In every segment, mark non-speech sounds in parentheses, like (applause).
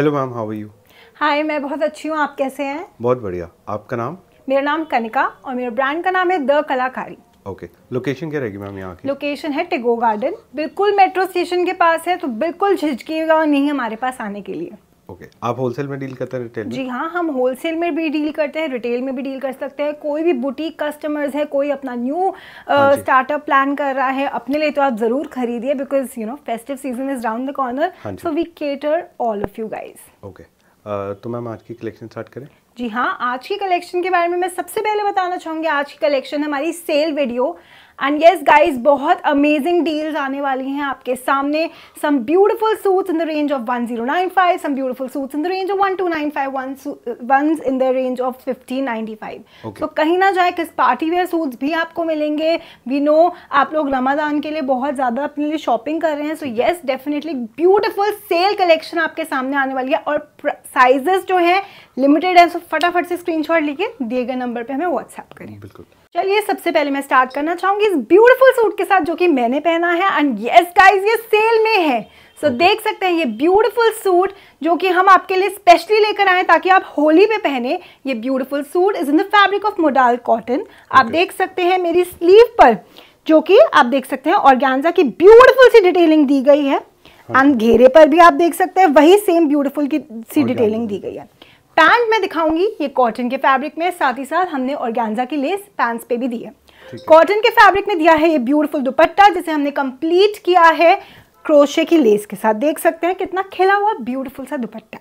Hello ma'am how are you hi मैं बहुत अच्छी हूँ आप कैसे हैं बहुत बढ़िया आपका नाम मेरा नाम कनिका और मेरे ब्रांड का नाम है द कलाकारी ओके लोकेशन क्या रहेगी मैम यहाँ की लोकेशन है टेगो गार्डन बिल्कुल मेट्रो स्टेशन के पास है तो बिल्कुल झिझकी नहीं हमारे पास आने के लिए ओके okay. आप होलसेल में डील करते हैं रिटेल में? जी हाँ हम होलसेल में भी डील करते हैं रिटेल में भी डील कर सकते हैं कोई भी बुटीक कस्टमर्स है कोई अपना न्यू स्टार्टअप प्लान कर रहा है अपने लिए तो आप ज़रूर खरीदिए because you know festive season is round the corner so we cater all of you guys okay तो मैम आज की कलेक्शन स्टार्ट करें जी हाँ आज की कलेक्शन के बारे में मैं सबसे पहले बताना चाहूँगी आज की कलेक्शन हमारी sale video and yes guys बहुत अमेजिंग डील्स आने वाली हैं आपके सामने some beautiful suits in the range of five some beautiful suits in the range of 1295 one in the range of five तो कहीं ना जाए किस पार्टी वेयर सूट्स भी आपको मिलेंगे वी नो आप लोग रमादान के लिए बहुत ज़्यादा अपने लिए शॉपिंग कर रहे हैं so yes definitely beautiful sale collection आपके सामने आने वाली है और साइजेस जो हैं लिमिटेड है सो फटाफट से स्क्रीनशॉट लेके दिए गए नंबर पे हमें व्हाट्सएप करें बिल्कुल चलिए सबसे पहले मैं स्टार्ट करना चाहूंगी इस ब्यूटीफुल सूट के साथ जो कि मैंने पहना है एंड यस गाइस ये सेल में है सो so, okay. देख सकते हैं ये ब्यूटीफुल सूट जो कि हम आपके लिए स्पेशली लेकर आए ताकि आप होली पे पहने ये beautiful suit is in the fabric of modal cotton आप देख सकते हैं मेरी स्लीव पर जो कि आप देख सकते हैं ऑर्गेन्जा की ब्यूटीफुल सी डिटेलिंग दी गई है एंड घेरे पर भी आप देख सकते हैं वही सेम ब्यूटीफुल की सी डिटेलिंग दी गई है पैंट मैं दिखाऊंगी ये कॉटन के फैब्रिक में साथ ही साथ हमने ऑर्गेन्जा की लेस पैंट्स पे भी दी है कॉटन के फैब्रिक में दिया है ये ब्यूटीफुल दुपट्टा जिसे हमने कंप्लीट किया है क्रोशे की लेस के साथ देख सकते हैं कितना खिला हुआ ब्यूटीफुल सा दुपट्टा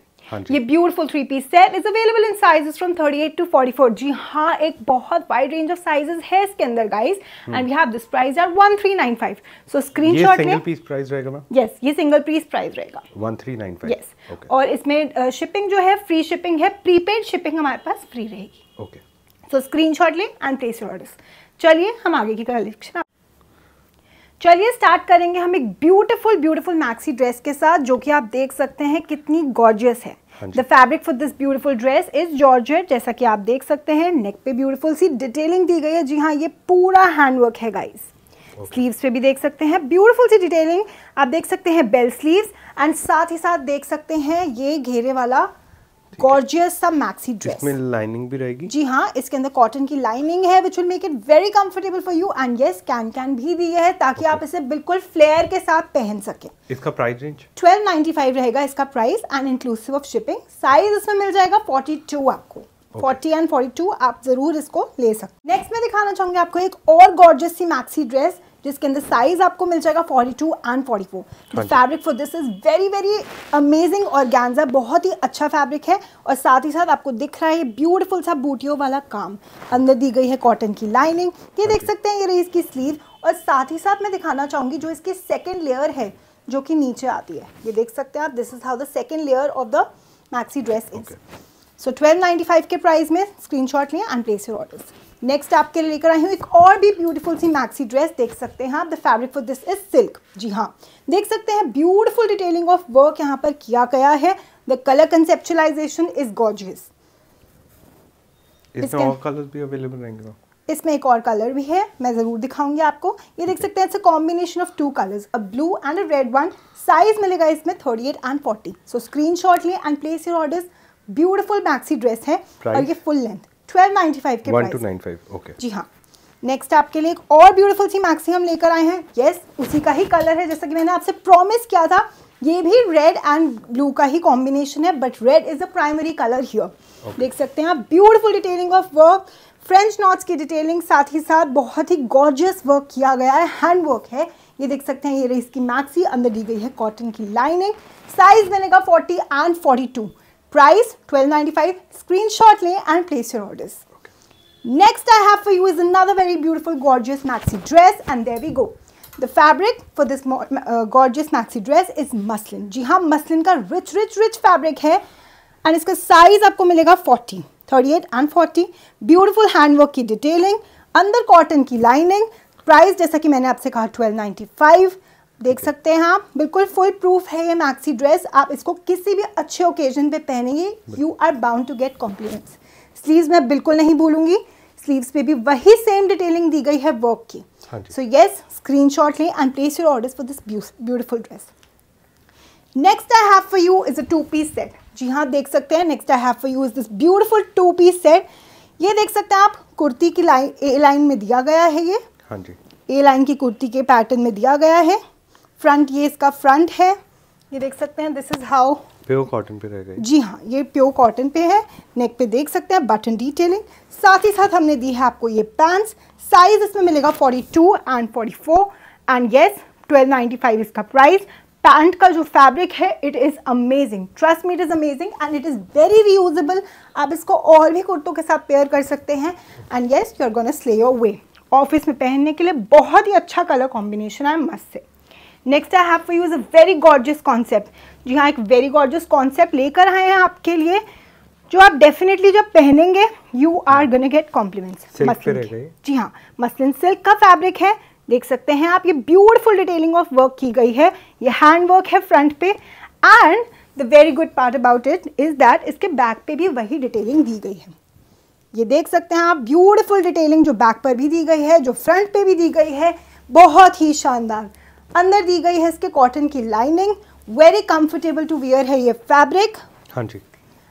ये beautiful three piece set is available in sizes from 38 to 44 जी हाँ एक बहुत वाइड रेंज ऑफ साइजेस है इसके अंदर guys and we have this price are 1395 so screenshot में पीस प्राइस रहेगा मैम यस ये सिंगल पीस प्राइस रहेगा 1395 यस और इसमें शिपिंग जो है फ्री शिपिंग है प्रीपेड शिपिंग हमारे पास फ्री रहेगी ओके सो स्क्रीनशॉट लें एंड प्लेस योर ऑर्डर्स चलिए हम आगे की कलेक्शन चलिए स्टार्ट करेंगे हम एक ब्यूटीफुल ब्यूटीफुल मैक्सी ड्रेस के साथ जो कि आप देख सकते हैं कितनी गॉर्जियस है the fabric for this beautiful dress is georgette जैसा कि आप देख सकते हैं नेक पे ब्यूटीफुल सी डिटेलिंग दी गई है जी हाँ ये पूरा हैंडवर्क है गाइस स्लीव्स okay. पे भी देख सकते हैं ब्यूटीफुल सी डिटेलिंग आप देख सकते हैं बेल स्लीव्स एंड साथ ही साथ देख सकते हैं ये घेरे वाला गॉर्जियस सा मैक्सी ड्रेस इसमें लाइनिंग भी रहेगी जी हाँ इसके अंदर कॉटन की लाइनिंग है which will make it very comfortable for you and yes can can भी दिए है ताकि okay. आप इसे बिल्कुल फ्लेयर के साथ पहन सके इसका प्राइस रेंज 1295 रहेगा इसका price and inclusive of shipping size इसमें मिल जाएगा 42 आपको फोर्टी एंड फोर्टी टू आप जरूर इसको ले सकते नेक्स्ट मैं दिखाना चाहूंगी आपको एक और गॉर्जियस सी मैक्सी ड्रेस जिसके अंदर साइज आपको मिल जाएगा 42 and 44 for the fabric for this is very very amazing organza बहुत ही अच्छा फैब्रिक है और साथ ही साथ आपको दिख रहा है ब्यूटीफुल सा बूटियों वाला काम अंदर दी गई है कॉटन की लाइनिंग ये हाँ देख सकते हैं ये रही इसकी स्लीव और साथ ही साथ मैं दिखाना चाहूंगी जो इसकी सेकेंड लेयर है जो कि नीचे आती है ये देख सकते हैं आप this is how the second layer of the maxi dress is so twelve के प्राइस में स्क्रीन शॉट लें and place your order next आपके लिए लेकर आई हूँ एक और भी ब्यूटीफुल सी मैक्सी ड्रेस देख सकते हैं आप the fabric for this is silk जी हाँ देख सकते हैं ब्यूटीफुल डिटेलिंग ऑफ वर्क यहाँ पर किया गया है the colour conceptualisation is gorgeous इसमें एक और कलर भी है मैं ज़रूर दिखाऊंगी आपको ये देख सकते हैं it's a combination of two colours a blue and a red one size मिलेगा इसमें thirty eight and forty so screen screenshot लिए and place your orders beautiful maxi dress है और ये फुल लेंथ 1295 के प्राइस 1295 ओके जी हाँ next आपके लिए एक और ब्यूटीफुल सी मैक्सी हम लेकर आए हैं यस yes, उसी का ही कलर है जैसा कि मैंने आपसे प्रॉमिस किया था ये भी रेड एंड ब्लू का ही कॉम्बिनेशन है but red is the primary colour here देख सकते हैं आप beautiful detailing of work French knots की डिटेलिंग साथ ही साथ बहुत ही गॉर्जियस वर्क किया गया है हैंड वर्क है ये देख सकते हैं ये रही इसकी मैक्सी अंदर दी गई है कॉटन की लाइनिंग साइज बनेगा 40 and 42 Price 12.95. Screenshot le and place your orders. Next I have for you is another very beautiful gorgeous maxi dress and there we go. The fabric for this uh, gorgeous maxi dress is muslin. ji ha muslin ka rich rich rich fabric hai and iska size aapko milega 40, 38 and 40. Beautiful handwork ki detailing, andar cotton ki lining, price jaisa ki maine aapse kaha 1295. देख सकते हैं आप बिल्कुल full proof है ये maxi dress आप इसको किसी भी अच्छे ओकेजन पे पहनेंगे you are bound to get compliments sleeves मैं बिल्कुल नहीं भूलूंगी स्लीव्स पे भी वही सेम डिटेलिंग दी गई है वर्क की सो यस शॉट लें and place your order for this beautiful dress next I have for you is a two piece set जी हाँ देख सकते हैं next I have for you is this beautiful two piece set ये देख सकते हैं आप कुर्ती की लाइन ए लाइन में दिया गया है ये हाँ जी ए लाइन की कुर्ती के पैटर्न में दिया गया है फ्रंट ये इसका फ्रंट है ये देख सकते हैं this is how pure cotton पे रहेगा जी हाँ ये प्योर कॉटन पे है नेक पे देख सकते हैं बटन डिटेलिंग साथ ही साथ हमने दी है आपको ये पैंट्स साइज इसमें मिलेगा 42 एंड 44 एंड यस 1295 इसका प्राइस पैंट का जो फैब्रिक है it is amazing trust me it is amazing and it is very reusable आप इसको और भी कुर्तों के साथ पेयर कर सकते हैं and yes you are gonna slay your way office में पहनने के लिए बहुत ही अच्छा कलर कॉम्बिनेशन है मस्त से next I have for is a very gorgeous concept जी हाँ एक वेरी गॉर्जियस कॉन्सेप्ट लेकर आए हैं आपके लिए जो आप डेफिनेटली जब पहनेंगे you are gonna get compliments muslin जी हाँ मसलिन सिल्क का फैब्रिक है देख सकते हैं आप ये ब्यूटीफुल डिटेलिंग ऑफ वर्क की गई है ये हैंड वर्क है फ्रंट पे and the very good part about it is that इसके बैक पे भी वही डिटेलिंग दी गई है ये देख सकते हैं आप ब्यूटीफुल डिटेलिंग जो बैक पर भी दी गई है जो फ्रंट पे भी दी गई है बहुत ही शानदार अंदर दी गई है इसके कॉटन की lining very comfortable to wear है ये फैब्रिक हाँ जी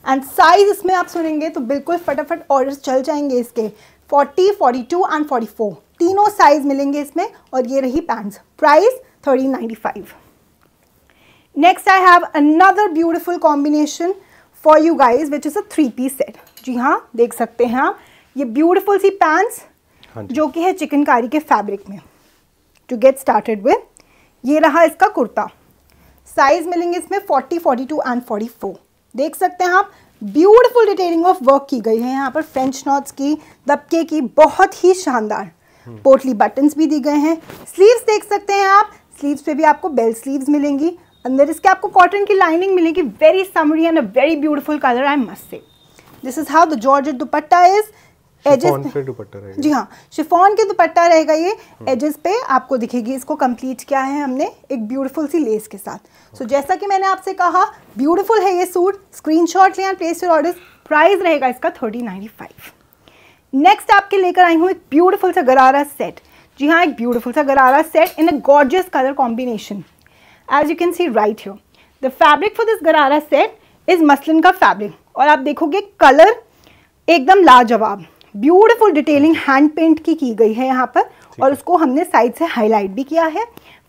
एंड साइज इसमें आप सुनेंगे तो बिल्कुल फटाफट ऑर्डर चल जाएंगे इसके 40, 42 एंड 44 तीनों साइज मिलेंगे इसमें और ये रही pants price 1395 next I have another beautiful combination for you guys which is a three piece set जी हाँ देख सकते हैं आप ये ब्यूटिफुल सी पैंट्स हाँ जो कि है चिकनकारी के फैब्रिक में टू गेट स्टार्टेड विथ ये रहा इसका कुर्ता साइज मिलेंगे इसमें 40, 42 एंड 44 देख सकते हैं आप ब्यूटीफुल डिटेलिंग ऑफ वर्क की गई है यहाँ पर फ्रेंच नॉट्स की दबके की बहुत ही शानदार पोटली हम्म। बटन्स भी दी गए हैं स्लीव्स देख सकते हैं आप स्लीव्स पे भी आपको बेल स्लीव्स मिलेंगी अंदर इसके आपको कॉटन की लाइनिंग मिलेगी very summery and a very beautiful colour I must say this is how the georgette dupatta is edges dupatta रहेगा जी हाँ शिफॉन के दुपट्टा रहेगा ये एजेस हम्म। पे आपको दिखेगी इसको कंप्लीट किया है हमने एक ब्यूटीफुल सी लेस के साथ सो so, जैसा कि मैंने आपसे कहा ब्यूटीफुल है ये सूट स्क्रीनशॉट लें and place your order price रहेगा इसका थर्टी नाइन्टी फाइव नेक्स्ट आपके लेकर आई हूँ एक ब्यूटीफुल सा गरारा सेट जी हाँ एक ब्यूटीफुल सा gharara set in a gorgeous colour combination as you can see right here the fabric for this gharara set is muslin का फैब्रिक और आप देखोगे कलर एकदम लाजवाब ब्यूटीफुल डिटेलिंग हैंड पेंट की की गई है यहाँ पर और उसको हमने साइड से हाईलाइट भी किया है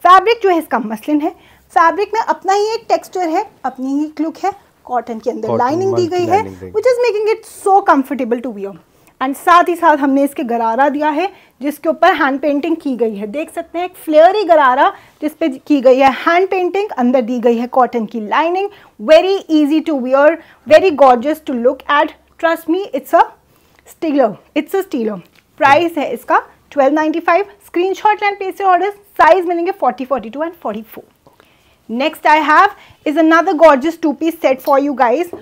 फैब्रिक जो है इसका मसलिन है फैब्रिक में अपना ही एक टेक्सचर है अपनी ही एक लुक है कॉटन के अंदर लाइनिंग दी गई है which is making it so comfortable to wear and साथ ही साथ हमने इसके गरारा दिया है जिसके ऊपर हैंड पेंटिंग की गई है देख सकते हैं एक फ्लेयरी गरारा जिस पे की गई है हैंड पेंटिंग अंदर दी गई है कॉटन की lining very easy to wear very gorgeous to look at trust me it's a steal it's a steal price है इसका 1295 screenshot and paste order size मिलेंगे 40 42 and 44 next i have is another two piece set for you you guys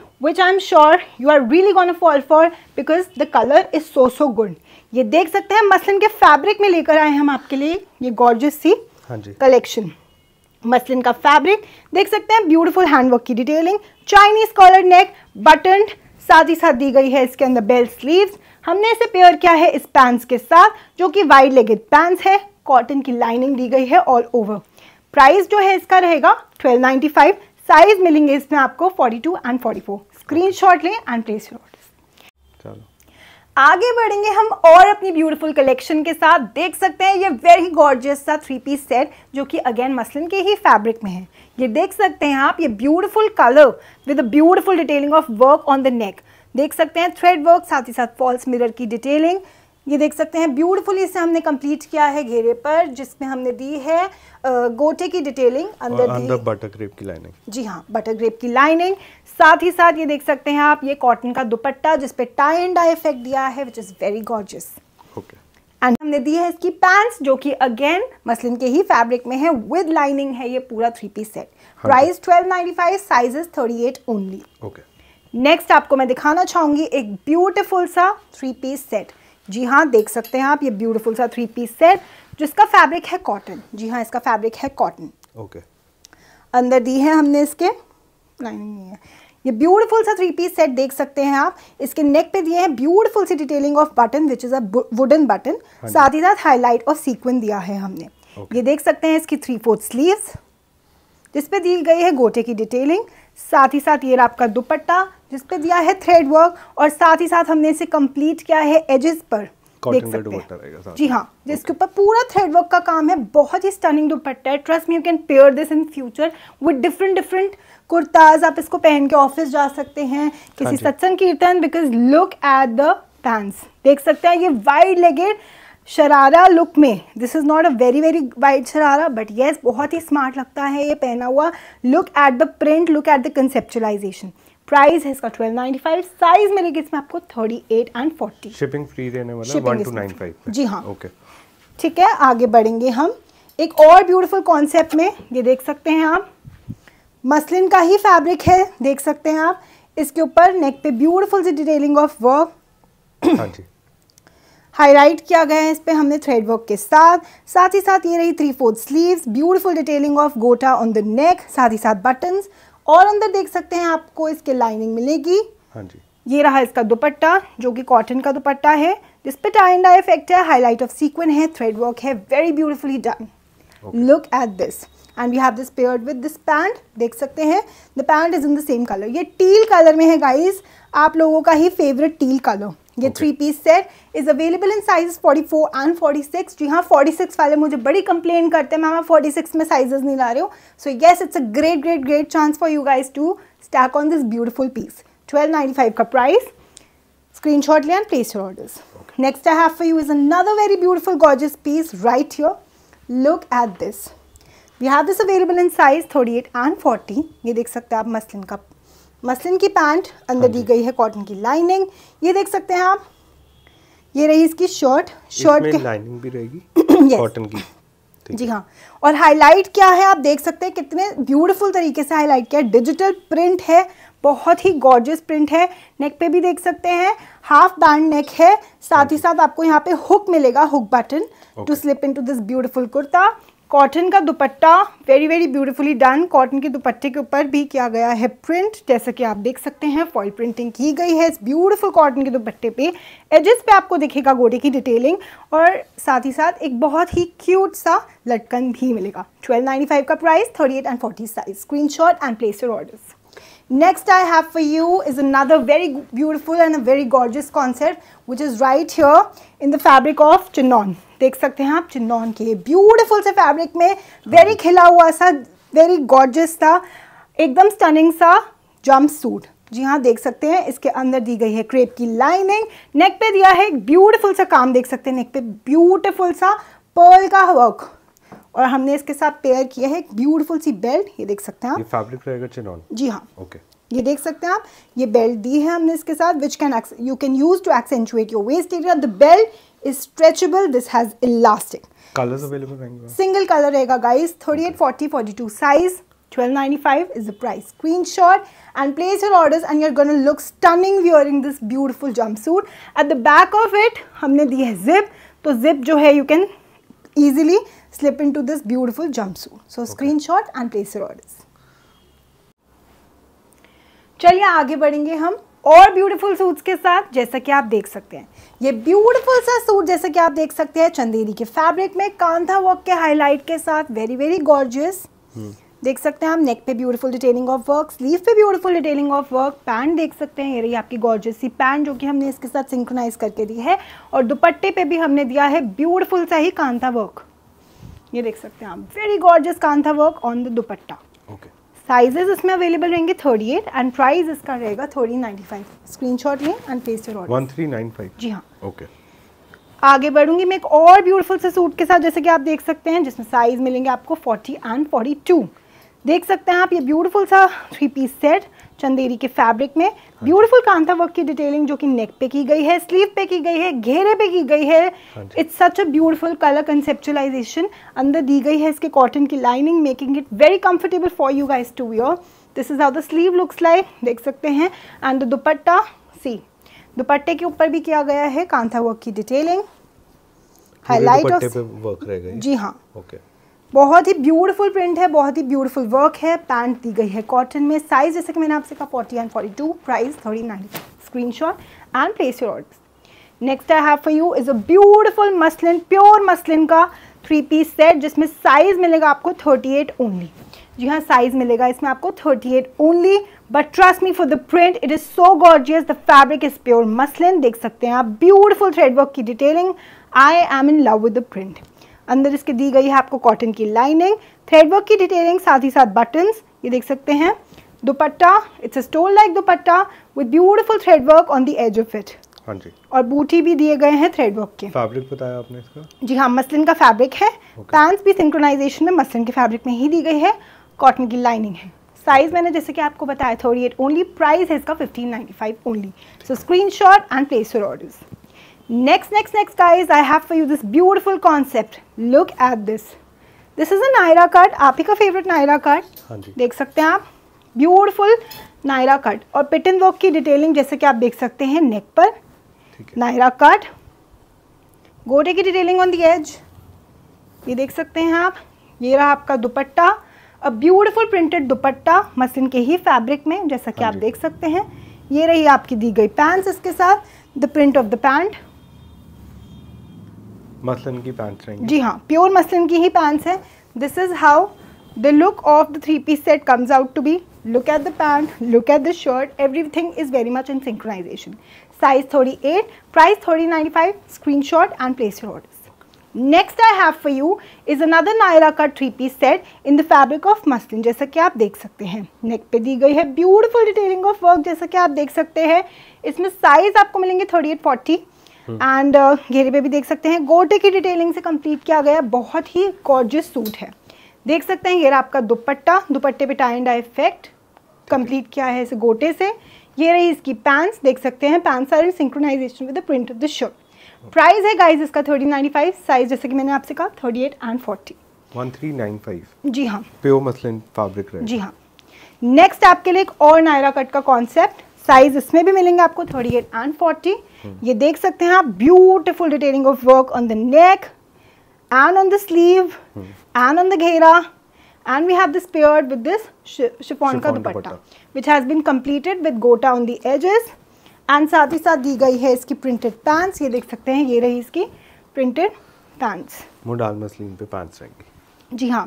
I am sure you are really gonna fall for because the colour is so so good ये देख सकते हैं muslin के fabric में लेकर आए हम आपके लिए ये गॉर्जियस सी कलेक्शन हाँ मसलिन का फैब्रिक देख सकते हैं ब्यूटीफुल हैंडवर्क की detailing Chinese collar neck button साथ ही साथ दी गई है इसके अंदर बेल्ट स्लीव्स हमने इसे पेयर किया है इस पैंट्स के साथ जो कि वाइड लेगेड पैंट्स है कॉटन की लाइनिंग दी गई है ऑल ओवर प्राइस जो है इसका रहेगा 1295 साइज मिलेंगे इसमें आपको 42 एंड 44 स्क्रीनशॉट लें एंड प्लेस योर चलो आगे बढ़ेंगे हम और अपनी ब्यूटीफुल कलेक्शन के साथ देख सकते हैं ये वेरी गॉर्जियस सा थ्री पीस सेट जो कि अगेन मसलिन के ही फैब्रिक में है ये देख सकते हैं आप ये beautiful colour with beautiful detailing of work on the neck देख सकते हैं थ्रेड वर्क साथ ही साथ फॉल्स मिरर की डिटेलिंग ये देख सकते हैं ब्यूटीफुली इसे हमने कंप्लीट किया है घेरे पर जिसमें हमने दी है गोटे की डिटेलिंग अंदर अंदर बटर ग्रेप की लाइनिंग जी हाँ बटर ग्रेप की लाइनिंग साथ ही साथ ये देख सकते हैं आप ये कॉटन का दुपट्टा जिसपे टाई एंड डाई इफेक्ट दिया है which is very gorgeous and हमने दी है इसकी पैंट्स जो कि अगेन मसलिन के ही फैब्रिक में है विद लाइनिंग है ये पूरा three piece set price twelve ninety five sizes thirty eight only okay next आपको मैं दिखाना चाहूंगी एक ब्यूटिफुल सा थ्री पीस सेट जी हाँ देख सकते हैं आप ये ब्यूटीफुल सा थ्री पीस सेट जिसका फैब्रिक है कॉटन जी हाँ इसका फैब्रिक है कॉटन ओके अंदर दी है हमने इसके लाइनिंग नहीं है ये ब्यूटीफुल सा थ्री पीस सेट देख सकते हैं आप इसके नेक पे दिए हैं ब्यूटीफुल सी detailing of button which is a wooden button साथ ही साथ हाईलाइट और सीक्वेंस दिया है हमने okay. ये देख सकते हैं इसकी थ्री फोर्थ स्लीव जिसपे दी गई है गोटे की डिटेलिंग साथ ही साथ ये आपका दुपट्टा जिस पे दिया है थ्रेड वर्क और साथ ही साथ हमने इसे कंप्लीट किया है एजेस पर देख सकते हैं जी हाँ जिसके ऊपर पूरा थ्रेड वर्क का काम है बहुत ही स्टनिंग दुपट्टा है trust me you can pair this in future with different different kurtas आप इसको पहन के ऑफिस जा सकते हैं किसी हाँ सत्संग कीर्तन because look at the pants देख सकते हैं ये वाइड लेगेड शरारा लुक में this is not a very very wide sharara but yes बहुत ही स्मार्ट लगता है ये पहना हुआ look at the print look at the conceptualisation price है इसका 1295 साइज मिलेगी इसमें आपको 38 एंड 40 शिपिंग फ्री रहने वाला 1295 जी हां ओके ठीक है आगे बढ़ेंगे हम एक और ब्यूटीफुल कॉन्सेप्ट में ये देख सकते हैं आप मसलिन का ही फैब्रिक है देख सकते हैं आप इसके ऊपर नेक पे ब्यूटीफुल सी डिटेलिंग ऑफ वर्क हां जी हाईलाइट किया गया है इस पे हमने थ्रेड वर्क के साथ साथ ही साथ ये रही three fourth sleeves beautiful detailing of gota on the neck साथ ही साथ बटन्स और अंदर देख सकते हैं आपको इसके लाइनिंग मिलेगी हाँ जी ये रहा इसका दुपट्टा जो कि कॉटन का दुपट्टा है जिस पे डाई इफेक्ट है हाईलाइट ऑफ सीक्वेंस है थ्रेड वर्क है very beautifully done look at this and we have this paired with this pant देख सकते हैं the pant is in the same colour ये टील कलर में है गाइज आप लोगों का ही फेवरेट टील कलर ये three piece set is available in size 44 and 46 जी हाँ 46 वाले मुझे बड़ी कंप्लेन करते हैं मैम आप 46 में साइजेस नहीं ला रहे हो so yes it's a great great great chance for you guys to stack on this beautiful piece 1295 का प्राइस स्क्रीन शॉट लिया and place your orders next I have for you is another very beautiful gorgeous piece right your look at this we have this available in size 38 and 40 ये देख सकते हैं आप muslin का muslin की pant अंदर हाँ दी गई है कॉटन की लाइनिंग ये देख सकते हैं आप ये रही इसकी शर्ट शर्ट की लाइनिंग भी रहेगी (clears throat) कॉटन की जी हाँ और हाईलाइट क्या है आप देख सकते हैं कितने ब्यूटीफुल तरीके से हाईलाइट किया डिजिटल प्रिंट है बहुत ही गॉर्जियस प्रिंट है नेक पे भी देख सकते हैं हाफ बैंड नेक है साथ हाँ ही साथ आपको यहाँ पे हुक मिलेगा hook button to slip into this beautiful kurta cotton का dupatta very very beautifully done cotton के दुपट्टे के ऊपर भी किया गया है प्रिंट जैसा कि आप देख सकते हैं फॉल प्रिंटिंग की गई है इस ब्यूटीफुल कॉटन के दुपट्टे पे एजेस पे आपको दिखेगा गोडे की डिटेलिंग और साथ ही साथ एक बहुत ही क्यूट सा लटकन भी मिलेगा 1295 का price 38 and forty size shot and place your orders next I have for you is another very beautiful and a very gorgeous concept which is right here in the fabric of chinon देख सकते हैं आप चिन्नौन के beautiful से fabric में very खिला हुआ सा वेरी गॉर्जस था एकदम स्टनिंग सा जम्प सूट जी हाँ देख सकते हैं इसके अंदर दी गई है क्रेप की लाइनिंग नेक पे दिया है एक ब्यूटीफुल सा काम देख सकते हैं नेक पे ब्यूटीफुल सा पर्ल का वर्क और हमने इसके साथ पेयर किया है एक ब्यूटीफुल सी बेल्ट ये देख सकते हैं आप फैब्रिक रहेगा चिनॉन जी हाँ ओके okay. ये देख सकते हैं आप ये बेल्ट दी है हमने इसके साथ which can you can use to accentuate your waist area the belt is stretchable this has elastic colors available Mango. single color rahega guys 38 40 42 size 12.95 is the price screenshot and place your orders and you're gonna look stunning wearing this beautiful jumpsuit at the back of it हमने दी zip तो zip जो है you can easily slip into this beautiful jumpsuit so okay. screenshot and place your orders चलिए आगे बढ़ेंगे हम और beautiful suits के साथ जैसा कि आप देख सकते हैं ये ब्यूटीफुल सा सूट जैसा कि आप देख सकते हैं चंदेरी के फैब्रिक में कांथा वर्क के हाईलाइट के साथ वेरी वेरी गॉर्जियस देख सकते हैं हम नेक पे beautiful detailing of work sleeve पे beautiful detailing of work pant देख सकते हैं ये रही आपकी गॉर्जियस सी पैंट जो कि हमने इसके साथ सिंक्रोनाइज करके दी है और दुपट्टे पे भी हमने दिया है ब्यूटीफुल सा ही कांथा वर्क ये देख सकते हैं आप very gorgeous kantha work on the dupatta okay okay. Sizes इसमें अवेलेबल रहेंगे थर्टी एट एंड प्राइस इसका रहेगा thirty ninety five screen shot लें and paste your one three nine five जी हाँ ओके okay. आगे बढ़ूंगी मैं एक और ब्यूटीफुल से सूट के साथ जैसे कि आप देख सकते हैं जिसमें साइज मिलेंगे आपको फोर्टी एंड फोर्टी टू देख सकते हैं आप ये ब्यूटीफुल सा थ्री पीस सेट चंदेरी के फैब्रिक में ब्यूटीफुल कांथा वर्क की डिटेलिंग जो कि नेक पे की गई है स्लीव पे की गई है घेरे पे की गई है it's such a beautiful colour conceptualisation अंदर दी गई है इसके कॉटन की lining making it very comfortable for you guys to your this is how the sleeve looks like देख सकते हैं एंड द दुपट्टा सी दुपट्टे के ऊपर भी किया गया है कांथा वर्क की डिटेलिंग हाईलाइट ऑफ जी हाँ ओके okay. बहुत ही ब्यूटीफुल प्रिंट है बहुत ही ब्यूटीफुल वर्क है पैंट दी गई है कॉटन में साइज जैसे कि मैंने आपसे कहा forty and forty two price thirty nine screen shot and place your order next I have for you is a beautiful muslin pure muslin का थ्री पीस सेट जिसमें साइज़ मिलेगा आपको थर्टी एट ओनली जी हाँ size मिलेगा इसमें आपको thirty eight only but trust me for the print it is so gorgeous the fabric is pure muslin देख सकते हैं आप ब्यूटिफुल थ्रेडवर्क की detailing I am in love with the print अंदर इसके दी गई है आपको कॉटन की लाइनिंग थ्रेड वर्क की डिटेलिंग साथ ही साथ बटन ये देख सकते हैं dupatta it's a stole like dupatta with beautiful thread work on the as of it हाँ जी और बूटी भी दिए गए हैं थ्रेड वर्क के फैब्रिक बताया आपने इसका जी हाँ मसलिन का फैब्रिक है पैंट्स भी सिंक्रोनाइजेशन में मसलिन के फैब्रिक में ही दी गई है कॉटन की लाइनिंग है साइज मैंने जैसे कि आपको बताया थोड़ी एट ओनली प्राइस है इसका fifteen five only so screen shot and place your orders Next, next, next guys, I have for you this beautiful concept. Look at this. This is a cut आप ही का favourite Naira cut देख सकते हैं आप beautiful Naira cut और पिटन work की detailing जैसे कि आप देख सकते हैं नेक पर नायरा कट गोटे की डिटेलिंग ऑन दी एज ये देख सकते हैं आप ये रहा आपका dupatta a beautiful printed dupatta machine के ही फैब्रिक में जैसा कि हाँ आप देख सकते हैं ये रही आपकी दी गई पैंट्स इसके साथ the print of the pant muslin की पैंट्स रहेंगी जी हाँ प्योर मसलन की ही पैंट्स हैं this is how the look of the three piece set comes out to be look at the pant look at the shirt every is very much in synchronisation size thirty eight price thirty nine five screen shot and place your order next I have for you is another Naira का three piece set in the fabric of muslin जैसा कि आप देख सकते हैं neck पे दी गई है ब्यूटिफुल डिटेलिंग ऑफ वर्क जैसा कि आप देख सकते हैं इसमें साइज आपको मिलेंगे thirty eight forty and hmm. uh, घेरे पे भी देख सकते हैं गोटे की डिटेलिंग से कंप्लीट किया गया बहुत ही गॉर्जियस सूट है देख सकते हैं ये रहा आपका दुपट्टा दुपट्टे पे tie and dye effect complete किया है इस गोटे से ये रही इसकी पैंट्स देख सकते हैं pants are in synchronisation with the print of the shirt price है गाइस इसका थर्टी नाइन्टी फाइव साइज जैसे कि मैंने आपसे कहा thirty eight and forty one three nine five जी हाँ प्योर मसलिन फैब्रिक जी हाँ नेक्स्ट आपके लिए एक और नायरा कट का कॉन्सेप्ट साइज इसमें भी मिलेंगे आपको थर्टी एट एंड फोर्टी ये देख सकते हैं आप beautiful detailing of work on the neck and on the sleeve and on the घेरा and we have this paired with this sh chiffon का दुपट्टा which has been completed with gota on the edges and साथ ही साथ दी गई है इसकी printed pants ये देख सकते हैं ये रही इसकी printed pants मोडाल मसलिन पे pants रहेंगी जी हाँ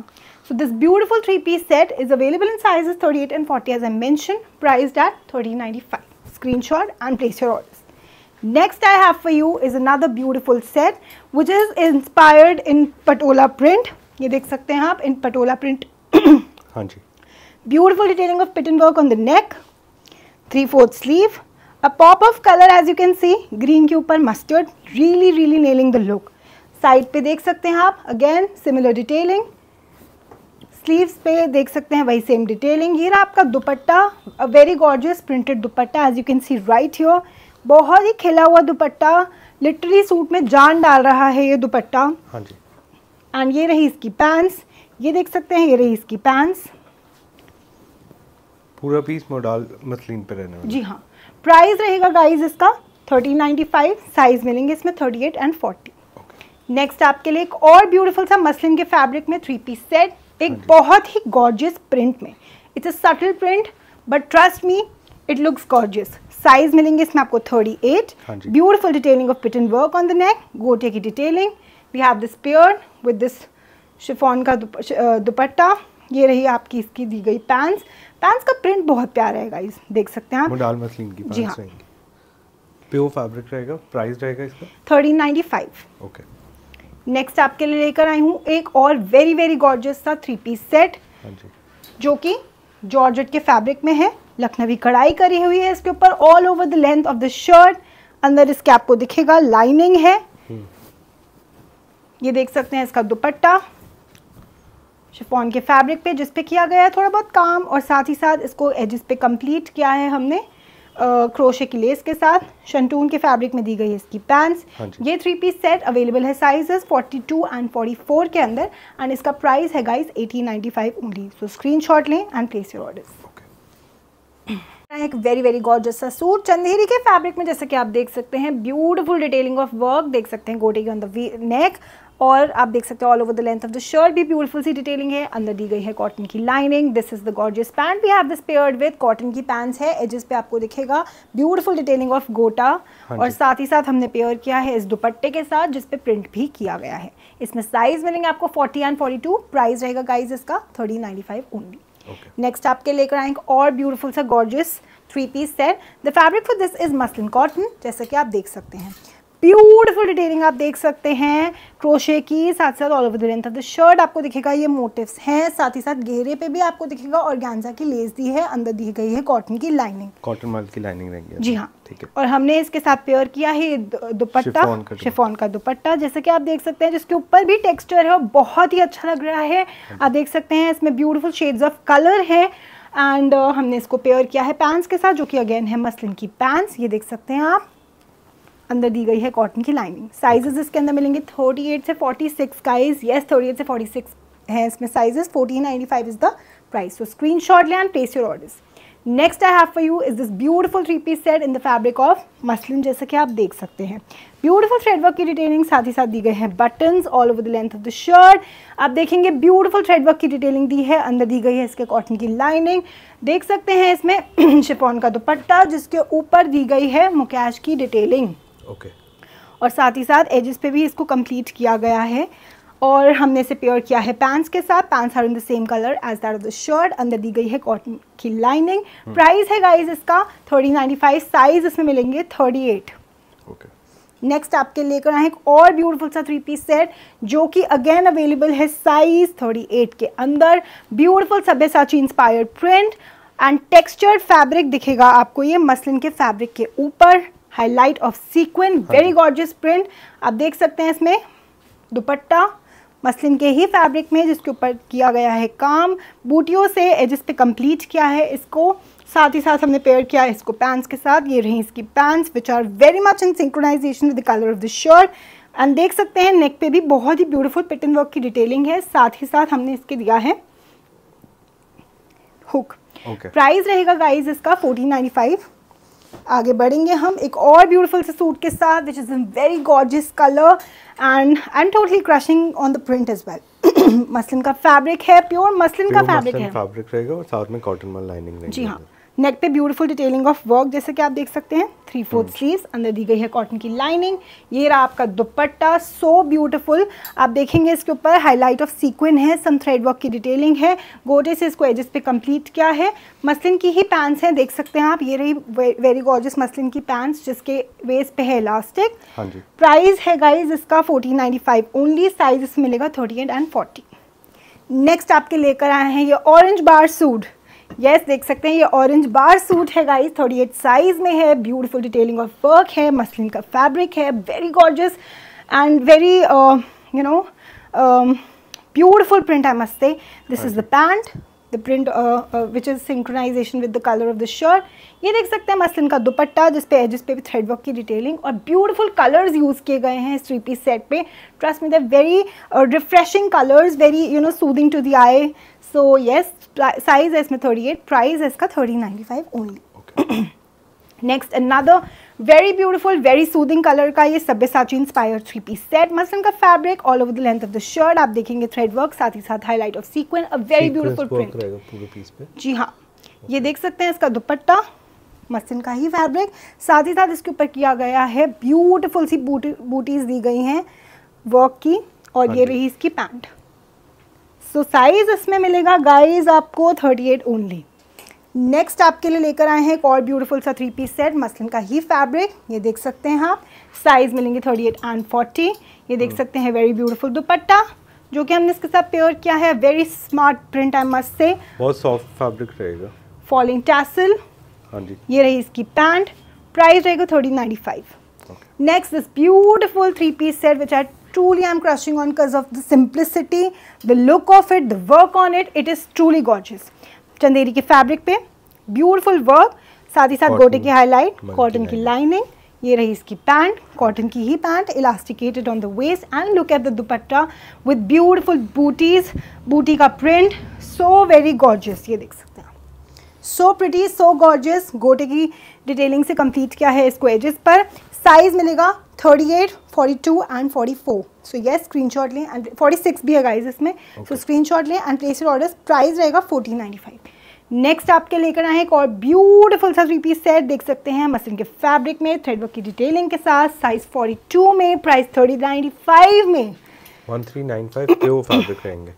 so this beautiful three piece set is available in sizes 38 and 40 as I mentioned priced at 3095 screenshot and place your order Next I have for you is another beautiful set which is inspired in Patola print. ये देख सकते हैं आप in Patola print. हाँ जी. Beautiful detailing of pattern work on the neck, three fourth sleeve, a pop of color as you can see, green के ऊपर mustard, really really nailing the look. Side पे देख सकते हैं आप अगेन सिमिलर डिटेलिंग स्लीव्स पे देख सकते हैं वही सेम डिटेलिंग ये रहा आपका dupatta very gorgeous printed dupatta as you can see right your बहुत ही खिला हुआ दुपट्टा लिटरली सूट में जान डाल रहा है ये दुपट्टा हाँ जी एंड ये रही इसकी पैंट्स ये देख सकते हैं ये रही इसकी पैंट्स पूरा पीस मॉडल मसलिन पे रहने जी हाँ प्राइस रहेगा गाइस इसका 1395 साइज मिलेंगे इसमें 38 एंड फोर्टी नेक्स्ट आपके लिए एक और ब्यूटीफुल सा मसलिन के फैब्रिक में थ्री पीस सेट एक हाँ बहुत ही गॉर्जियस प्रिंट में it's a subtle print but trust me it looks gorgeous size मिलेंगे इसमें आपको 38 ब्यूटिफुल डिटेलिंग ऑफ पिटन वर्क ऑन द नेक गोटे की detailing we have this pair with this chiffon का दुपट्टा ये रही आपकी इसकी दी गई पैंट्स पैंट्स का प्रिंट बहुत प्यारा है गाइस देख सकते हैं आप मसलिन की जी हाँ प्योर फैब्रिक रहेगा प्राइस रहेगा इसका thirteen ninety five okay next आपके लिए लेकर आई हूँ एक और वेरी वेरी गॉर्जियस सा थ्री पीस सेट जो कि जॉर्जेट के फैब्रिक में है लखनवी कढ़ाई करी हुई है इसके ऊपर all over the length of the shirt अंदर इसके आपको दिखेगा लाइनिंग है ये देख सकते हैं इसका दुपट्टा शिफोन के फैब्रिक पे जिस पे किया गया है थोड़ा बहुत काम और साथ ही साथ इसको एजिस पे कंप्लीट किया है हमने क्रोशे की लेस के साथ शंटून के फैब्रिक में दी गई है इसकी पैंट्स हाँ ये थ्री पीस सेट अवेलेबल है साइजेस 42 एंड 44 के अंदर एंड इसका प्राइस है गाइस 1895 ओनली सो स्क्रीनशॉट लें एंड प्लेस योर ऑर्डर्स एक वेरी वेरी गॉर्जस सा सूट चंदेरी के फैब्रिक में जैसे कि आप देख सकते हैं ब्यूटीफुल डिटेलिंग ऑफ वर्क देख सकते हैं की ऑन द नेक और आप देख सकते हैं all over the length of the shirt भी ब्यूटीफुल सी डिटेलिंग है अंदर दी गई है कॉटन की lining this is the gorgeous pant we have this paired with cotton की पैंट्स है एजेस पे आपको दिखेगा ब्यूटीफुल डिटेलिंग ऑफ गोटा हाँ और साथ ही साथ हमने पेयर किया है इस दुपट्टे के साथ जिसपे प्रिंट भी किया गया है इसमें साइज मिलेंगे आपको फोर्टी एंड फोर्टी प्राइस रहेगा गाइज इसका थर्टी फाइव ओनली नेक्स्ट आपके लेकर आएंगे और ब्यूटीफुल सा gorgeous three piece set the fabric for this is muslin cotton जैसा कि आप देख सकते हैं ब्यूटीफुल डिटेलिंग आप देख सकते हैं क्रोशे की साथ साथ all over the length of the shirt आपको दिखेगा ये मोटिव्स हैं साथ ही साथ घेरे पे भी आपको दिखेगा और की लेस दी है अंदर दी गई है कॉटन की लाइनिंग कॉटन माल की लाइनिंग रहेंगे जी हाँ ठीक है और हमने इसके साथ पेयर किया है दुपट्टा शिफोन का दुपट्टा जैसे कि आप देख सकते हैं जिसके ऊपर भी टेक्सचर है और बहुत ही अच्छा लग रहा है हाँ आप देख सकते हैं इसमें ब्यूटीफुल शेड्स ऑफ कलर है एंड uh, हमने इसको पेयर किया है पैंट्स के साथ जो कि अगेन है मसलिन की पैंट्स ये देख सकते हैं आप अंदर दी गई है कॉटन की लाइनिंग साइजेस इसके अंदर मिलेंगे 38 से 46 सिक्स काइज येस थर्टी से 46 है इसमें sizes 1495 is the price so screen shot लें and place your orders next I have for you is this beautiful three piece set in the fabric of muslin जैसा कि आप देख सकते हैं ब्यूटीफुल थ्रेडवर्क की डिटेलिंग साथ ही साथ दी गई है button all over the length of the shirt आप देखेंगे ब्यूटीफुल थ्रेडवर्क की डिटेलिंग दी है अंदर दी गई है इसके कॉटन की लाइनिंग देख सकते हैं इसमें शिफॉन (clears throat) का दुपट्टा जिसके ऊपर दी गई है मुकेश की डिटेलिंग ओके okay. और साथ ही साथ एजेस पे भी इसको कंप्लीट किया गया है और हमने इसे प्योर किया है पैंट्स के साथ pants are in the same colour as that of the shirt अंदर दी गई है कॉटन की लाइनिंग प्राइस hmm. है गाइज इसका थर्टी नाइन्टी फाइव साइज इसमें मिलेंगे थर्टी एट नेक्स्ट आपके लेकर आए एक और ब्यूटीफुल सा थ्री पीस सेट जो कि अगेन अवेलेबल है साइज 38 के अंदर beautiful Sachi inspired print and textured fabric दिखेगा आपको ये मसलिन के फैब्रिक के ऊपर highlight of sequins very gorgeous print आप देख सकते हैं इसमें दुपट्टा मसलिन के ही फैब्रिक में जिसके ऊपर किया गया है काम बूटियों से एजिस पे कंप्लीट किया है इसको साथ ही साथ हमने पेयर किया है इसको पैंट्स के साथ ये रही इसकी pants which are very much in synchronisation with the colour of the shirt and देख सकते हैं नेक पे भी बहुत ही ब्यूटीफुल पिटन वर्क की डिटेलिंग है साथ ही साथ हमने इसके दिया है हुक प्राइस okay. रहेगा गाइज इसका फाइव आगे बढ़ेंगे हम एक और ब्यूटीफुल से सूट के साथ which is in very gorgeous colour and I am totally crushing on the print is well muslin का फैब्रिक है प्योर मसलिन का फैब्रिक है फैब्रिक रहेगा और साथ में कॉटन लाइनिंग जी हाँ नेक पे ब्यूटीफुल डिटेलिंग ऑफ वर्क जैसे कि आप देख सकते हैं थ्री फोर्थ स्लीव अंदर दी गई है कॉटन की लाइनिंग ये रहा आपका दुपट्टा सो ब्यूटीफुल आप देखेंगे इसके ऊपर हाईलाइट ऑफ सीक्वेंट है सम थ्रेड वर्क की डिटेलिंग है गोटे से इसको एजेस पे कंप्लीट किया है मसलिन की ही पैंट्स हैं देख सकते हैं आप ये रही वे, वेरी गॉर्जियस मसलिन की पैंट्स जिसके वेस्ट पे है इलास्टिक हाँ प्राइस है गाइज इसका फोर्टीन फाइव ओनली साइज इसमें मिलेगा थर्टी एंड फोर्टी नेक्स्ट आपके लेकर आए हैं ये ऑरेंज बार सूट यस yes, देख सकते हैं ये ऑरेंज बार सूट है गाइस थर्टी एट साइज में है ब्यूटीफुल डिटेलिंग ऑफ वर्क है मसलिन का फैब्रिक है very gorgeous and very you know beautiful print है मस्ते this is the pant the print which is synchronisation with the colour of the shirt ये देख सकते हैं मसलिन का दुपट्टा जिसपे है जिसपे भी थ्रेड वर्क की डिटेलिंग और ब्यूटीफुल कलर्स यूज़ किए गए हैं इस थ्री पीस सेट पे trust me the very refreshing colours very you know soothing to the eye so yes size है इसमें थर्टी एट प्राइज है इसका thirty five only next another very beautiful very soothing colour का ये Sachi inspire three piece set muslin का fabric all over the length of the shirt आप देखेंगे thread work साथ ही साथ highlight of sequins a very beautiful print जी हाँ okay. ये देख सकते हैं इसका दुपट्टा मसलन का ही फैब्रिक साथ ही साथ इसके ऊपर किया गया है ब्यूटिफुल सी बूटी बूटीज दी गई हैं वर्क की और हाँ ये रही इसकी पैंट सो साइज इसमें मिलेगा गाइज आपको 38 ओनली नेक्स्ट आपके लिए लेकर आए हैं एक और ब्यूटीफुल सा थ्री पीस सेट मसलिन का ही फैब्रिक ये देख सकते हैं आप साइज मिलेंगे 38 एंड फोर्टी ये देख hmm. सकते हैं वेरी ब्यूटीफुल दुपट्टा जो कि हमने इसके साथ पेयर किया है very smart print I must say बहुत सॉफ्ट फैब्रिक रहेगा फॉलिंग टैसल हाँ जी ये रही इसकी पैंट प्राइस रहेगा thirty five next this beautiful three piece set which are Truly, I'm crushing on because of the simplicity, the look of it, the work on it. It is truly gorgeous. Chanderi के fabric पे beautiful work साथ ही साथ गोटे की highlight cotton की lining ये रही इसकी पैंट कॉटन की ही pant elasticated on the waist and look at the dupatta with beautiful बूटीज बूटी का प्रिंट सो वेरी गॉर्जियस ये देख सकते हैं सो प्रिटी सो गॉर्जियस गोटे की डिटेलिंग से कंप्लीट किया है इसको एजेस पर साइज मिलेगा 38, 42 एंड 44 सो यस स्क्रीनशॉट लें एंड 46 भी है गाइस इसमें सो स्क्रीनशॉट लें एंड प्लेस ऑर्डर प्राइस रहेगा 1495 नेक्स्ट आपके लेकर आए एक और ब्यूटीफुल सा थ्री पीस सेट देख सकते हैं मसलिन के फैब्रिक में थ्रेड वर्क की डिटेलिंग के साथ साइज 42 में प्राइस 3095 में 1395 प्योर फैब्रिक रहेंगे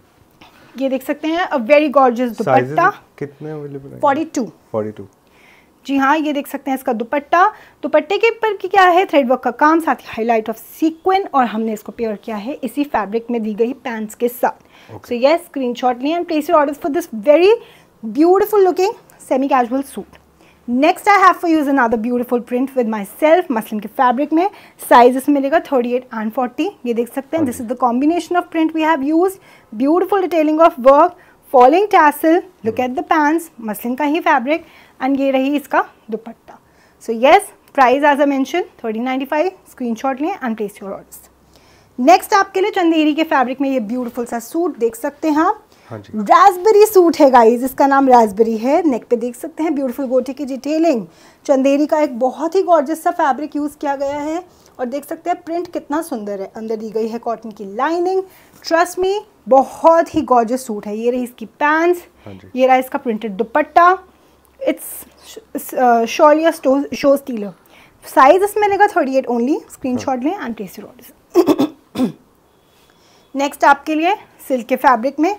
ये देख सकते हैं अ वेरी गॉर्जियस दुपट्टा कितने available forty two forty two जी हाँ ये देख सकते हैं इसका दुपट्टा दुपट्टे के ऊपर की क्या है थ्रेड वर्क का काम साथ ही हाईलाइट ऑफ सीक्वेंट और हमने इसको पेयर किया है इसी फैब्रिक में दी गई पैंट्स के साथ सो यस स्क्रीन शॉट लें and place order for this very beautiful looking semi casual suit next I have for use another beautiful print with my self muslin के फैब्रिक में साइज इसमें मिलेगा eight and forty ये देख सकते हैं this is the combination of print we have use beautiful detailing of work falling tassel look at the pants muslin का ही फैब्रिक एंड ये रही इसका dupatta so yes price as a mention thirty five screen shot लें and place your orders next आपके लिए चंदेरी के fabric में ये ब्यूटीफुल सा सूट देख सकते हैं आप रेसबेरी सूट है गाइज इसका नाम रेसबेरी है नेक पे देख सकते हैं ब्यूटीफुल गोटे की डिटेलिंग चंदेरी का एक बहुत ही गॉर्जस सा फैब्रिक यूज़ किया गया है और देख सकते हैं प्रिंट कितना सुंदर है अंदर दी गई है कॉटन की लाइनिंग ट्रस्ट मी बहुत ही गॉर्जस सूट है ये रही इसकी पैंट्स हाँ ये रहा इसका printed dupatta it's a show stealer size इसमें लेगा thirty eight only screen shot लें एंड टेस्टी रोड नेक्स्ट आपके लिए सिल्क के फैब्रिक में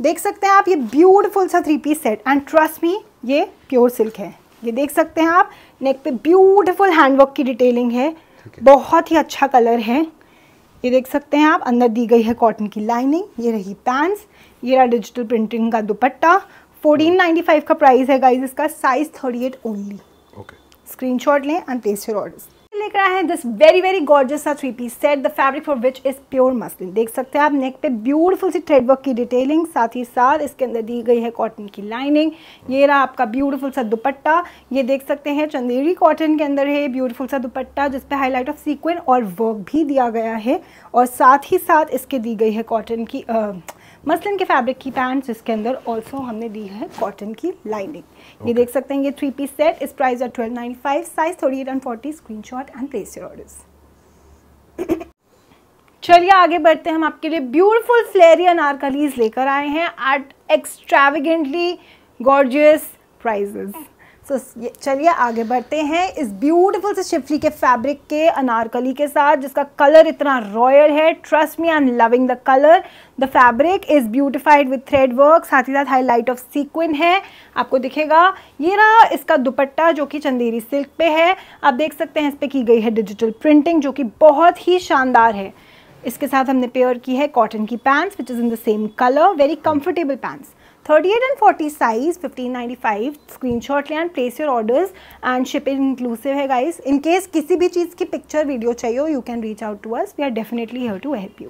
देख सकते हैं आप ये ब्यूटीफुल सा three piece set and trust me ये प्योर सिल्क है ये देख सकते हैं आप नेक पे ब्यूटीफुल हैंडवर्क की डिटेलिंग है बहुत ही अच्छा कलर है ये देख सकते हैं आप अंदर दी गई है कॉटन की लाइनिंग ये रही पैंट्स ये रहा डिजिटल प्रिंटिंग का दुपट्टा 1495 का प्राइस है गाइज इसका साइज 38 ओनली स्क्रीनशॉट लें एंड प्लेस योर ऑर्डर्स देख रहा है दिस वेरी वेरी गॉर्जियस सा three piece set the fabric for which is pure muslin देख सकते हैं आप नेक पे ब्यूटीफुल सी थ्रेडवर्क की डिटेलिंग साथ ही साथ इसके अंदर दी गई है कॉटन की लाइनिंग ये रहा आपका ब्यूटीफुल सा दुपट्टा ये देख सकते हैं चंदेरी कॉटन के अंदर है ब्यूटीफुल सा दुपट्टा जिसपे हाईलाइट ऑफ सीक्वेंट और वर्क भी दिया गया है और साथ ही साथ इसके दी गई है कॉटन की uh, मसलिन के फैब्रिक की पैंट जिसके अंदर ऑल्सो हमने दी है कॉटन की लाइनिंग okay. ये देख सकते हैं ये थ्री पीस सेट इस प्राइस है twelve nine five size thirty eight and forty screen shot and place your orders चलिए आगे बढ़ते हैं हम आपके लिए ब्यूटीफुल फ्लेरी अनारकलीज लेकर आए हैं at extravagantly gorgeous prices so चलिए आगे बढ़ते हैं इस ब्यूटीफुल से शिफली के फैब्रिक के अनारकली के साथ जिसका कलर इतना रॉयल है trust me I am loving the colour the fabric is beautified with thread work साथ ही साथ हाईलाइट ऑफ सीक्विन है आपको दिखेगा ये रहा इसका दुपट्टा जो कि चंदेरी सिल्क पे है आप देख सकते हैं इस पर की गई है डिजिटल प्रिंटिंग जो कि बहुत ही शानदार है इसके साथ हमने पेयर की है कॉटन की pants which is in the same colour very comfortable pants 38 and 40 size 1595 screenshot लें and place your orders and shipping inclusive है गाइज इन केस किसी भी चीज़ की पिक्चर वीडियो चाहिए you can reach out to us we are definitely here to help you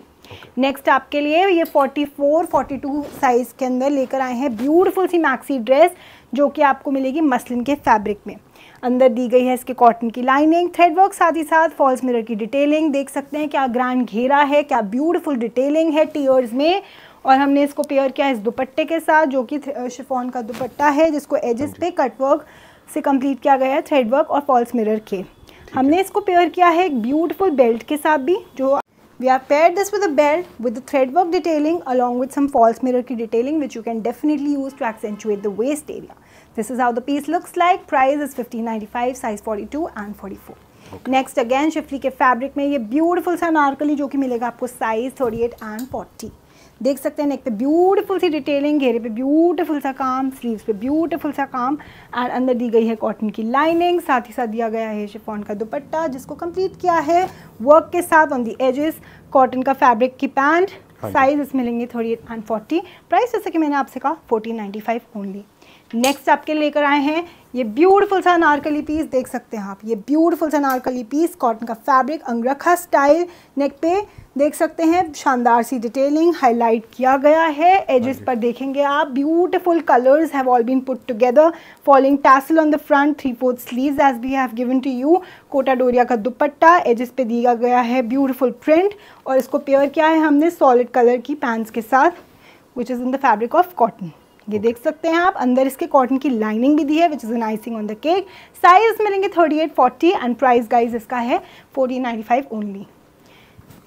next आपके लिए ये 44, 42 साइज़ के अंदर लेकर आए हैं ब्यूटीफुल सी मैक्सी ड्रेस जो कि आपको मिलेगी मसलिन के फैब्रिक में अंदर दी गई है इसके कॉटन की लाइनिंग थ्रेड वर्क साथ ही साथ फॉल्स मिरर की डिटेलिंग देख सकते हैं क्या ग्रैंड घेरा है क्या ब्यूटीफुल डिटेलिंग है टीयर्स में और हमने इसको पेयर किया इस दुपट्टे के साथ जो कि शिफोन का दुपट्टा है जिसको एजेस पे कटवर्क से कंप्लीट किया गया है थ्रेडवर्क और फॉल्स मिरर के हमने इसको पेयर किया है एक ब्यूटीफुल बेल्ट के साथ भी जो we are pair this with a belt with the thread work detailing along with some false mirror की detailing which you can definitely use to accentuate the waist area this is how the piece looks like price is fifty ninety five size forty two and forty four next again schiffli के fabric में ये beautiful सा नार्कली जो कि मिलेगा आपको size thirty eight and forty देख सकते हैं नेक पे ब्यूटीफुल सी डिटेलिंग घेरे पे ब्यूटीफुल सा काम स्लीव्स पे ब्यूटीफुल सा काम एंड अंदर दी गई है कॉटन की लाइनिंग साथ ही साथ दिया गया है शिफॉन का दुपट्टा जिसको कंप्लीट किया है वर्क के साथ ऑन दी एजेस कॉटन का फैब्रिक की पैंट साइज हाँ इसमें लेंगे थोड़ी एंड फोर्टी प्राइस जैसे कि मैंने आपसे कहा fourteen ninety five only next आपके लेकर आए हैं ये ब्यूटीफुल सा नारकली पीस देख सकते हैं आप ये ब्यूटीफुल सा नारकली पीस कॉटन का फैब्रिक अंगरखा स्टाइल नेक पे देख सकते हैं शानदार सी डिटेलिंग हाईलाइट किया गया है एजेस हाँ पर देखेंगे आप beautiful colours have all been put together following tassel on the front three fourth sleeve as we have given to you Kota Doria का दुपट्टा एजेस पे दिया गया है ब्यूटिफुल प्रिंट और इसको पेयर किया है हमने सॉलिड कलर की पैंट्स के साथ which is in the fabric of cotton ये देख सकते हैं आप अंदर इसके कॉटन की लाइनिंग भी दी है which is an icing on the cake size मिलेंगे thirty eight forty and price guys इसका है forty ninety five only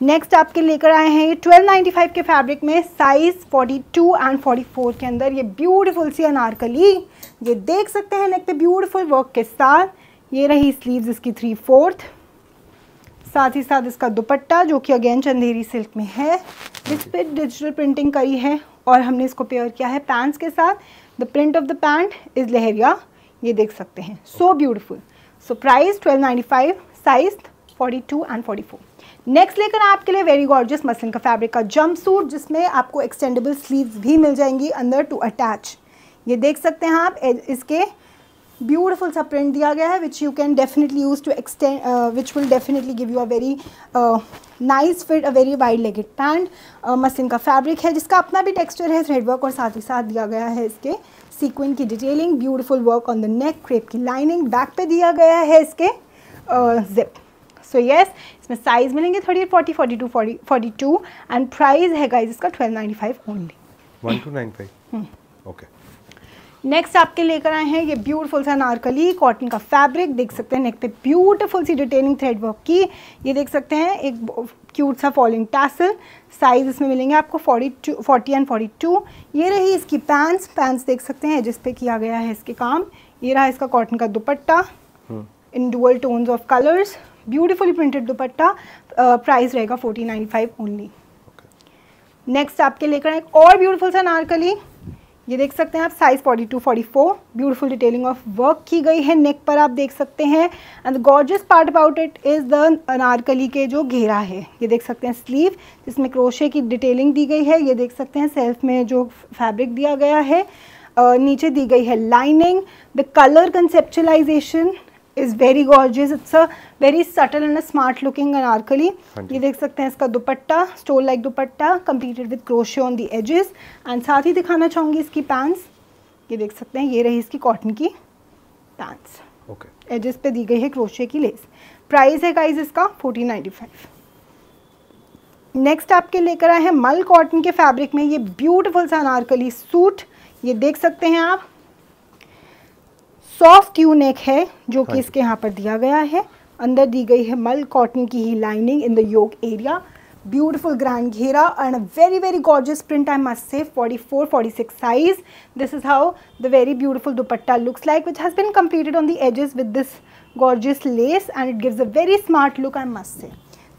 next आपके लेकर आए हैं ये 1295 के फैब्रिक में साइज 42 एंड 44 के अंदर ये ब्यूटीफुल सी अनारकली ये देख सकते हैं नेक ब्यूटीफुल वर्क के साथ ये रही स्लीव्स इसकी थ्री फोर्थ साथ ही साथ इसका दुपट्टा जो कि अगेन चंदेरी सिल्क में है इस पर डिजिटल प्रिंटिंग करी है और हमने इसको पेयर किया है पैंट्स के साथ the print of the pant is leheriya ये देख सकते हैं so beautiful so price twelve ninety five size forty two and forty four next लेकर आपके लिए वेरी गॉर्जियस मसलिन का फैब्रिक का जंप सूट जिसमें आपको एक्सटेंडेबल स्लीव भी मिल जाएंगी अंदर टू अटैच ये देख सकते हैं आप इसके ब्यूटिफुल सा प्रिंट दिया गया है which you can definitely use to extend which will definitely give you a very nice fit a very wide legged pant muslin का फैब्रिक है जिसका अपना भी टेक्सचर है थ्रेड वर्क और साथ ही साथ दिया गया है इसके सीक्वेंट की detailing beautiful work on the neck crepe की लाइनिंग बैक पे दिया गया है इसके zip so so yes yes, इसमें साइज़ मिलेंगे thirty eight forty forty two forty forty two and price है गाइज इसका twelve ninety five only one two nine five okay next आपके लेकर आए हैं ये ब्यूटीफुल सा नारकली कॉटन का फैब्रिक देख सकते हैं नेक पे ब्यूटीफुल सी डिटेनिंग थ्रेड वर्क की ये देख सकते हैं एक क्यूट सा फॉलिंग टैसल साइज इसमें मिलेंगे आपको 42 40 एंड 42 ये रही इसकी पैंट्स पैंट्स देख सकते हैं जिस पे किया गया है इसके काम ये रहा इसका कॉटन का dupatta in dual tones of colours beautiful printed dupatta price रहेगा forty nine five only next आपके लेकर एक और ब्यूटीफुल सा नारकली ये देख सकते हैं आप size 42 44 beautiful detailing of work की गई है नेक पर आप देख सकते हैं and the gorgeous part about it is the anarkali के जो घेरा है ये देख सकते हैं स्लीव जिसमें क्रोशे की डिटेलिंग दी गई है ये देख सकते हैं सेल्फ में जो फैब्रिक दिया गया है नीचे दी गई है lining the colour conceptualization is very gorgeous it's a very subtle and a smart looking anarkali ये देख सकते हैं इसका dupatta stole like dupatta completed with crochet on the edges and साथ ही दिखाना चाहूंगी इसकी पैंट्स ये देख सकते हैं ये रही इसकी कॉटन की पैंट्स ओके एजेस पे दी गई है क्रोशे की लेस प्राइस है गाइज इसका फोर्टीन नेक्स्ट आपके लेकर आए हैं मल कॉटन के फैब्रिक में ये ब्यूटीफुल सा अनारकली सूट ये देख सकते हैं आप सॉफ्ट यूनेक है जो कि हाँ इसके यहाँ पर दिया गया है अंदर दी गई है मल कॉटन की ही lining in the yoke area beautiful grand घेरा and very very gorgeous print I must say forty four forty six size this is how the very beautiful dupatta looks like which has been completed on the edges with this gorgeous lace and it gives a very smart look I must say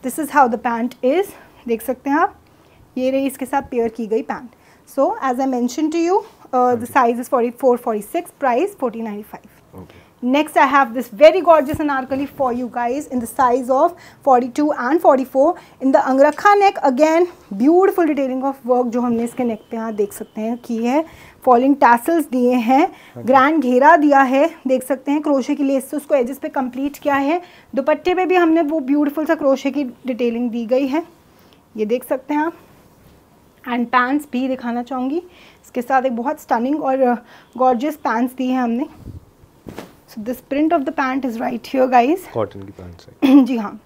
this is how the pant is देख सकते हैं आप ये रही इसके साथ pair की गई pant so as I mention to you uh, the size is 44 46 price 1495. Okay. Next, I have this very gorgeous anarkali for you guys in the size of 42 and 44 in the angrakha neck. Again, beautiful detailing of work jo humne iske neck pe yahan dekh sakte hain ki hai falling tassels दिए हैं grand घेरा दिया है देख सकते हैं crochet की less से उसको एजेस पे कंप्लीट किया है दुपट्टे पे भी हमने वो ब्यूटीफुल सा क्रोशे की डिटेलिंग दी गई है ये देख सकते हैं आप एंड पैंट्स भी दिखाना चाहूँगी इसके साथ एक बहुत स्टनिंग और गॉर्जियस uh, पैंट्स दी हैं हमने so this print of the pant is right here guys cotton की पैंट्स (clears throat) जी हाँ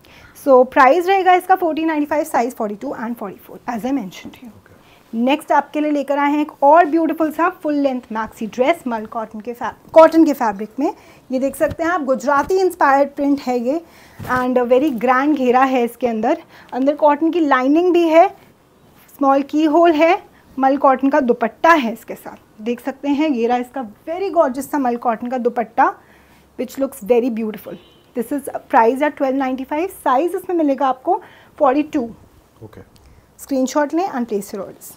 सो प्राइस रहेगा इसका 1495 size 42 and 44 as I mentioned here next आपके लिए लेकर आए हैं एक और ब्यूटीफुल सा full length maxi dress mul cotton के कॉटन के फैब्रिक में ये देख सकते हैं आप गुजराती इंस्पायर्ड प्रिंट है ये एंड वेरी ग्रैंड घेरा है इसके अंदर अंदर कॉटन की लाइनिंग भी है स्मॉल की होल है मल कॉटन का दुपट्टा है इसके साथ देख सकते हैं ये रहा इसका वेरी गॉर्जियस सा मल कॉटन का dupatta which looks very beautiful this is price at twelve ninety five size इसमें मिलेगा आपको forty two okay screen shot लें and place rolls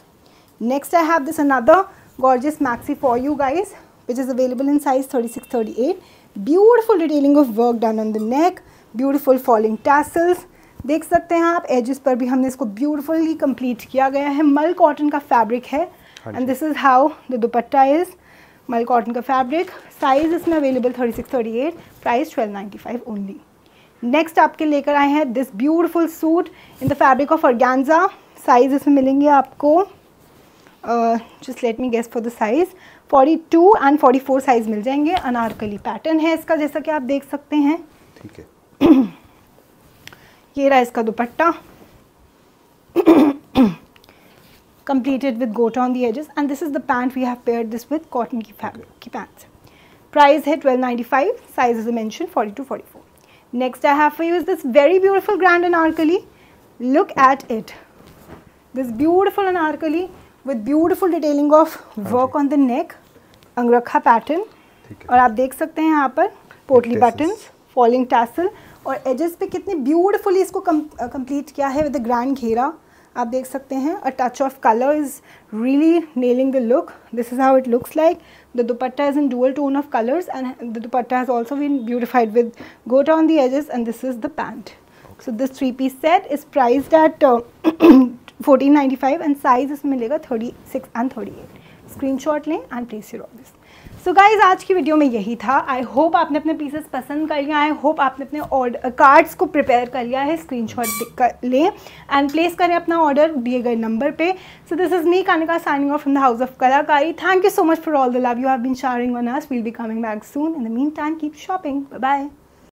next I have this another for you guys which is available in size thirty six thirty eight beautiful detailing of work done on the neck beautiful falling tassels देख सकते हैं आप edges पर भी हमने इसको beautifully complete किया गया है मल कॉटन का फैब्रिक है and this is how the dupatta is mul cotton का फैब्रिक साइज़ इसमें available thirty six thirty eight price twelve ninety five only next आपके लेकर आए हैं this beautiful suit in the fabric of organza size इसमें मिलेंगे आपको just let me guess for the size 42 and 44 size मिल जाएंगे अनारकली पैटर्न है इसका जैसा कि आप देख सकते हैं ठीक है (clears throat) ये रहा इसका dupatta completed with gota on the edges and this is the pant we have pair this with cotton की फैब्रिक की पैंट्स प्राइस है 1295 size is mention 40 to 44 next I have for this very beautiful grand anarkali look at it this beautiful anarkali with beautiful detailing of work on the neck angrakha pattern और आप देख सकते हैं यहाँ पर पोटली पैटर्न फॉलिंग टैसल और edges पे कितने ब्यूटिफुली इसको कंप्लीट किया है विद द ग्रैंड घेरा आप देख सकते हैं a touch of colour is really nailing the look this is how it looks like the dupatta is in dual tone of colours and the dupatta has also been beautified with gota on the edges and this is the pant so this three piece set is priced at fourteen ninety five and size इसमें मिलेगा thirty six and thirty eight screen shot लें and place your this so so guys आज की video में यही था I hope आपने अपने पीसेस पसंद कर लिया आई होप आपने अपने कार्ड्स uh, को प्रिपेयर कर लिया है स्क्रीन शॉट कर लें एंड प्लेस करें अपना ऑर्डर दिए गए नंबर पे so this is me Kanika signing off from the house of Kalakari thank you so much for all the love you have been sharing on us will be coming back soon in the mean time keep shopping bye